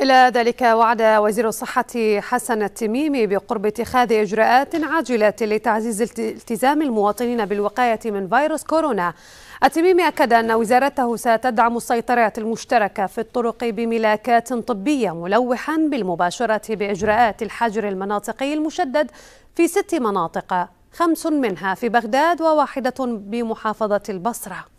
إلى ذلك وعد وزير الصحة حسن التميمي بقرب اتخاذ إجراءات عاجلة لتعزيز التزام المواطنين بالوقاية من فيروس كورونا التميمي أكد أن وزارته ستدعم السيطرات المشتركة في الطرق بملاكات طبية ملوحا بالمباشرة بإجراءات الحجر المناطقي المشدد في ست مناطق خمس منها في بغداد وواحدة بمحافظة البصرة